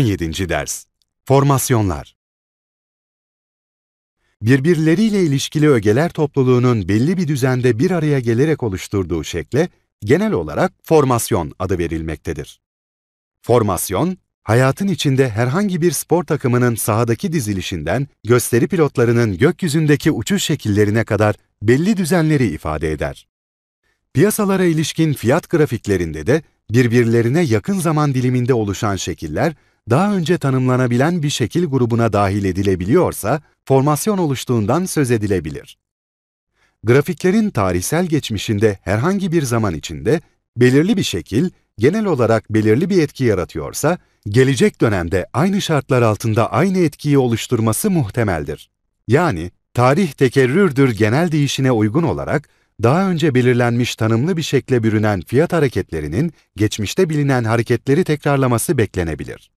17. Ders Formasyonlar Birbirleriyle ilişkili ögeler topluluğunun belli bir düzende bir araya gelerek oluşturduğu şekle genel olarak formasyon adı verilmektedir. Formasyon, hayatın içinde herhangi bir spor takımının sahadaki dizilişinden gösteri pilotlarının gökyüzündeki uçuş şekillerine kadar belli düzenleri ifade eder. Piyasalara ilişkin fiyat grafiklerinde de birbirlerine yakın zaman diliminde oluşan şekiller daha önce tanımlanabilen bir şekil grubuna dahil edilebiliyorsa, formasyon oluştuğundan söz edilebilir. Grafiklerin tarihsel geçmişinde herhangi bir zaman içinde belirli bir şekil, genel olarak belirli bir etki yaratıyorsa, gelecek dönemde aynı şartlar altında aynı etkiyi oluşturması muhtemeldir. Yani, tarih tekerrürdür genel değişine uygun olarak, daha önce belirlenmiş tanımlı bir şekle bürünen fiyat hareketlerinin geçmişte bilinen hareketleri tekrarlaması beklenebilir.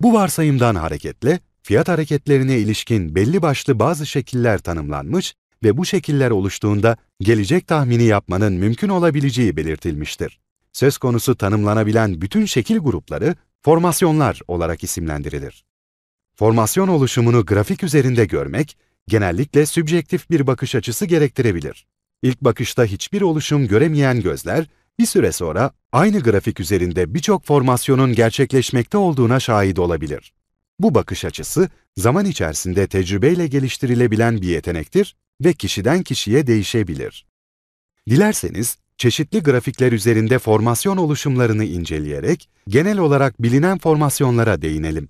Bu varsayımdan hareketle fiyat hareketlerine ilişkin belli başlı bazı şekiller tanımlanmış ve bu şekiller oluştuğunda gelecek tahmini yapmanın mümkün olabileceği belirtilmiştir. Söz konusu tanımlanabilen bütün şekil grupları formasyonlar olarak isimlendirilir. Formasyon oluşumunu grafik üzerinde görmek, genellikle sübjektif bir bakış açısı gerektirebilir. İlk bakışta hiçbir oluşum göremeyen gözler, bir süre sonra aynı grafik üzerinde birçok formasyonun gerçekleşmekte olduğuna şahit olabilir. Bu bakış açısı, zaman içerisinde tecrübeyle geliştirilebilen bir yetenektir ve kişiden kişiye değişebilir. Dilerseniz, çeşitli grafikler üzerinde formasyon oluşumlarını inceleyerek genel olarak bilinen formasyonlara değinelim.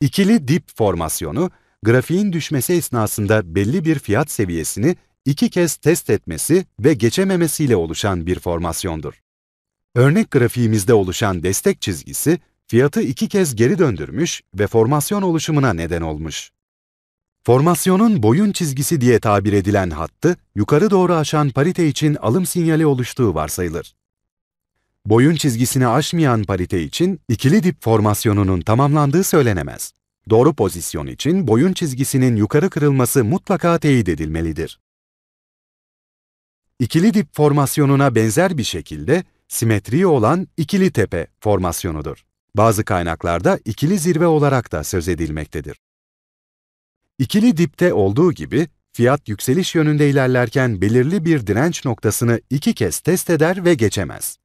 İkili dip formasyonu, grafiğin düşmesi esnasında belli bir fiyat seviyesini iki kez test etmesi ve geçememesiyle oluşan bir formasyondur. Örnek grafiğimizde oluşan destek çizgisi, fiyatı iki kez geri döndürmüş ve formasyon oluşumuna neden olmuş. Formasyonun boyun çizgisi diye tabir edilen hattı, yukarı doğru aşan parite için alım sinyali oluştuğu varsayılır. Boyun çizgisini aşmayan parite için ikili dip formasyonunun tamamlandığı söylenemez. Doğru pozisyon için boyun çizgisinin yukarı kırılması mutlaka teyit edilmelidir. İkili dip formasyonuna benzer bir şekilde simetriği olan ikili tepe formasyonudur. Bazı kaynaklarda ikili zirve olarak da söz edilmektedir. İkili dipte olduğu gibi, fiyat yükseliş yönünde ilerlerken belirli bir direnç noktasını iki kez test eder ve geçemez.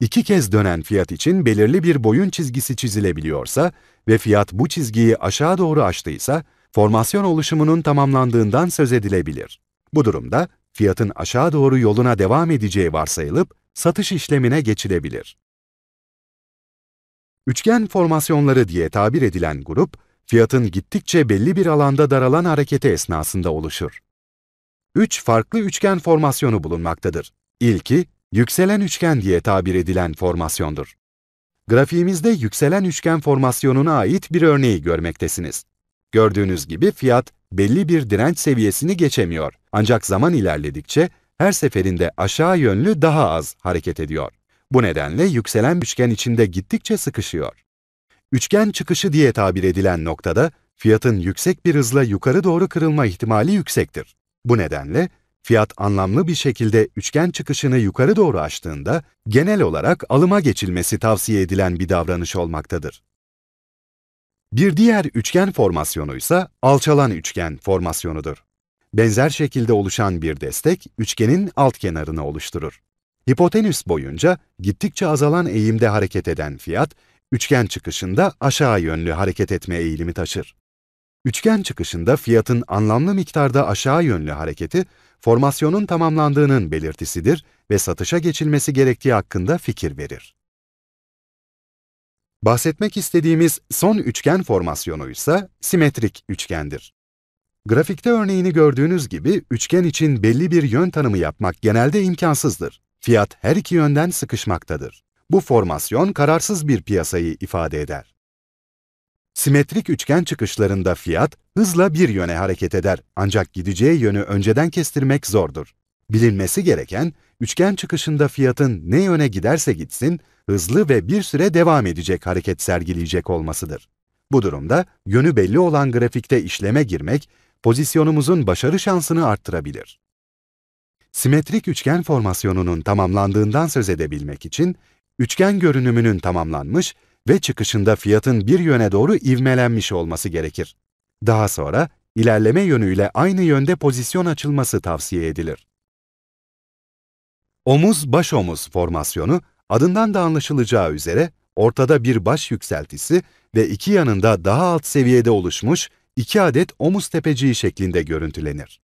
İki kez dönen fiyat için belirli bir boyun çizgisi çizilebiliyorsa ve fiyat bu çizgiyi aşağı doğru açtıysa formasyon oluşumunun tamamlandığından söz edilebilir. Bu durumda fiyatın aşağı doğru yoluna devam edeceği varsayılıp satış işlemine geçilebilir. Üçgen formasyonları diye tabir edilen grup, fiyatın gittikçe belli bir alanda daralan hareketi esnasında oluşur. Üç farklı üçgen formasyonu bulunmaktadır. İlki, yükselen üçgen diye tabir edilen formasyondur. Grafiğimizde yükselen üçgen formasyonuna ait bir örneği görmektesiniz. Gördüğünüz gibi fiyat belli bir direnç seviyesini geçemiyor. Ancak zaman ilerledikçe her seferinde aşağı yönlü daha az hareket ediyor. Bu nedenle yükselen üçgen içinde gittikçe sıkışıyor. Üçgen çıkışı diye tabir edilen noktada fiyatın yüksek bir hızla yukarı doğru kırılma ihtimali yüksektir. Bu nedenle fiyat anlamlı bir şekilde üçgen çıkışını yukarı doğru açtığında genel olarak alıma geçilmesi tavsiye edilen bir davranış olmaktadır. Bir diğer üçgen formasyonu ise alçalan üçgen formasyonudur. Benzer şekilde oluşan bir destek, üçgenin alt kenarını oluşturur. Hipotenüs boyunca gittikçe azalan eğimde hareket eden fiyat, üçgen çıkışında aşağı yönlü hareket etme eğilimi taşır. Üçgen çıkışında fiyatın anlamlı miktarda aşağı yönlü hareketi, formasyonun tamamlandığının belirtisidir ve satışa geçilmesi gerektiği hakkında fikir verir. Bahsetmek istediğimiz son üçgen formasyonu ise simetrik üçgendir. Grafikte örneğini gördüğünüz gibi üçgen için belli bir yön tanımı yapmak genelde imkansızdır. Fiyat her iki yönden sıkışmaktadır. Bu formasyon kararsız bir piyasayı ifade eder. Simetrik üçgen çıkışlarında fiyat hızla bir yöne hareket eder ancak gideceği yönü önceden kestirmek zordur. Bilinmesi gereken, üçgen çıkışında fiyatın ne yöne giderse gitsin, hızlı ve bir süre devam edecek hareket sergileyecek olmasıdır. Bu durumda yönü belli olan grafikte işleme girmek, pozisyonumuzun başarı şansını arttırabilir. Simetrik üçgen formasyonunun tamamlandığından söz edebilmek için, üçgen görünümünün tamamlanmış ve çıkışında fiyatın bir yöne doğru ivmelenmiş olması gerekir. Daha sonra ilerleme yönüyle aynı yönde pozisyon açılması tavsiye edilir. Omuz-baş omuz formasyonu adından da anlaşılacağı üzere ortada bir baş yükseltisi ve iki yanında daha alt seviyede oluşmuş iki adet omuz tepeciği şeklinde görüntülenir.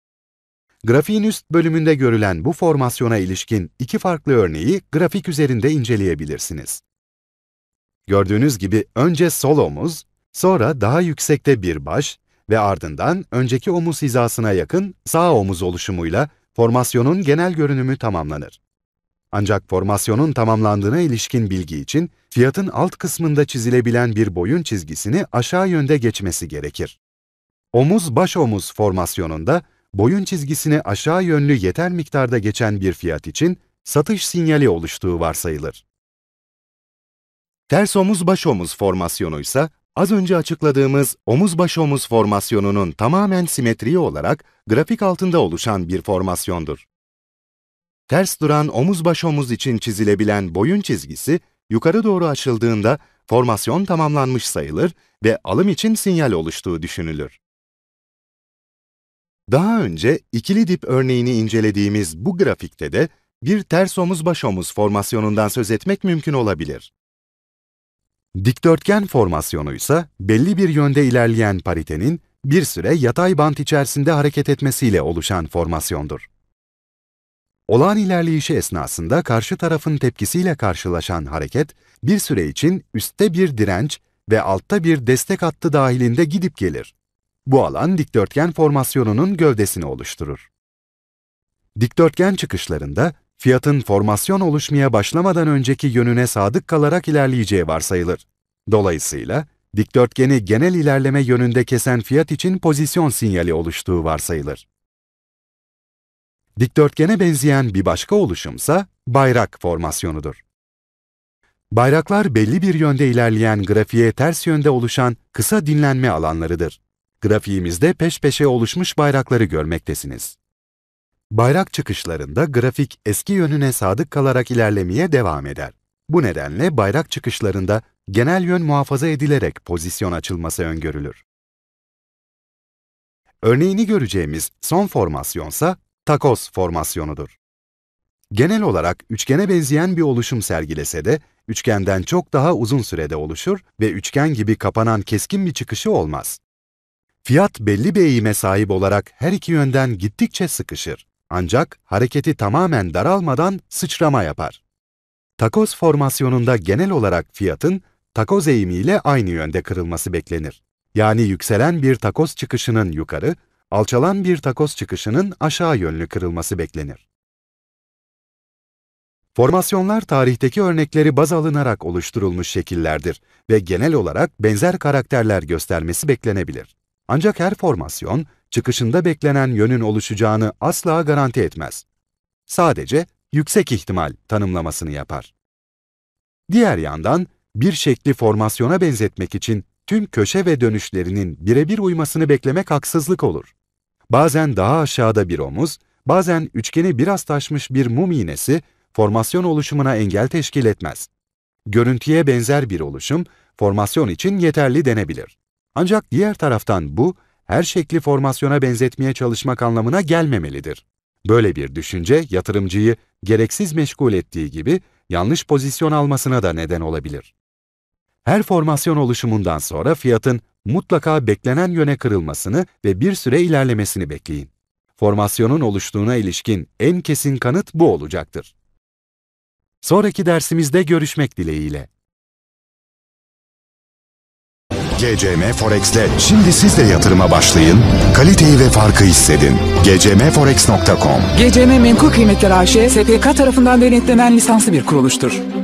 Grafiğin üst bölümünde görülen bu formasyona ilişkin iki farklı örneği grafik üzerinde inceleyebilirsiniz. Gördüğünüz gibi önce sol omuz, sonra daha yüksekte bir baş ve ardından önceki omuz hizasına yakın sağ omuz oluşumuyla formasyonun genel görünümü tamamlanır. Ancak formasyonun tamamlandığına ilişkin bilgi için fiyatın alt kısmında çizilebilen bir boyun çizgisini aşağı yönde geçmesi gerekir. Omuz-baş omuz formasyonunda boyun çizgisini aşağı yönlü yeter miktarda geçen bir fiyat için satış sinyali oluştuğu varsayılır. Ters omuz-baş omuz formasyonu ise Az önce açıkladığımız omuz baş omuz formasyonunun tamamen simetriği olarak grafik altında oluşan bir formasyondur. Ters duran omuz baş omuz için çizilebilen boyun çizgisi yukarı doğru açıldığında formasyon tamamlanmış sayılır ve alım için sinyal oluştuğu düşünülür. Daha önce ikili dip örneğini incelediğimiz bu grafikte de bir ters omuz baş omuz formasyonundan söz etmek mümkün olabilir. Dikdörtgen formasyonu ise belli bir yönde ilerleyen paritenin bir süre yatay bant içerisinde hareket etmesiyle oluşan formasyondur. Olağan ilerleyişi esnasında karşı tarafın tepkisiyle karşılaşan hareket, bir süre için üstte bir direnç ve altta bir destek hattı dahilinde gidip gelir. Bu alan dikdörtgen formasyonunun gövdesini oluşturur. Dikdörtgen çıkışlarında fiyatın formasyon oluşmaya başlamadan önceki yönüne sadık kalarak ilerleyeceği varsayılır. Dolayısıyla, dikdörtgeni genel ilerleme yönünde kesen fiyat için pozisyon sinyali oluştuğu varsayılır. Dikdörtgene benzeyen bir başka oluşumsa bayrak formasyonudur. Bayraklar belli bir yönde ilerleyen grafiğe ters yönde oluşan kısa dinlenme alanlarıdır. Grafiğimizde peş peşe oluşmuş bayrakları görmektesiniz bayrak çıkışlarında grafik eski yönüne sadık kalarak ilerlemeye devam eder. Bu nedenle bayrak çıkışlarında genel yön muhafaza edilerek pozisyon açılması öngörülür. Örneğini göreceğimiz son formasyonsa takos formasyonudur. Genel olarak üçgene benzeyen bir oluşum sergilese de üçgenden çok daha uzun sürede oluşur ve üçgen gibi kapanan keskin bir çıkışı olmaz. Fiyat belli bir eğime sahip olarak her iki yönden gittikçe sıkışır. Ancak hareketi tamamen daralmadan sıçrama yapar. Takoz formasyonunda genel olarak fiyatın takoz eğimiyle aynı yönde kırılması beklenir. Yani yükselen bir takoz çıkışının yukarı, alçalan bir takoz çıkışının aşağı yönlü kırılması beklenir. Formasyonlar tarihteki örnekleri baz alınarak oluşturulmuş şekillerdir ve genel olarak benzer karakterler göstermesi beklenebilir. Ancak her formasyon, çıkışında beklenen yönün oluşacağını asla garanti etmez. Sadece yüksek ihtimal tanımlamasını yapar. Diğer yandan, bir şekli formasyona benzetmek için tüm köşe ve dönüşlerinin birebir uymasını beklemek haksızlık olur. Bazen daha aşağıda bir omuz, bazen üçgeni biraz taşmış bir mum iğnesi formasyon oluşumuna engel teşkil etmez. Görüntüye benzer bir oluşum, formasyon için yeterli denebilir. Ancak diğer taraftan bu, her şekli formasyona benzetmeye çalışmak anlamına gelmemelidir. Böyle bir düşünce yatırımcıyı gereksiz meşgul ettiği gibi yanlış pozisyon almasına da neden olabilir. Her formasyon oluşumundan sonra fiyatın mutlaka beklenen yöne kırılmasını ve bir süre ilerlemesini bekleyin. Formasyonun oluştuğuna ilişkin en kesin kanıt bu olacaktır. Sonraki dersimizde görüşmek dileğiyle. GCM Forex'te şimdi siz de yatırıma başlayın, kaliteyi ve farkı hissedin. gcmforex.com GCM Menkul Kıymetler AŞ, SPK tarafından denetlenen lisanslı bir kuruluştur.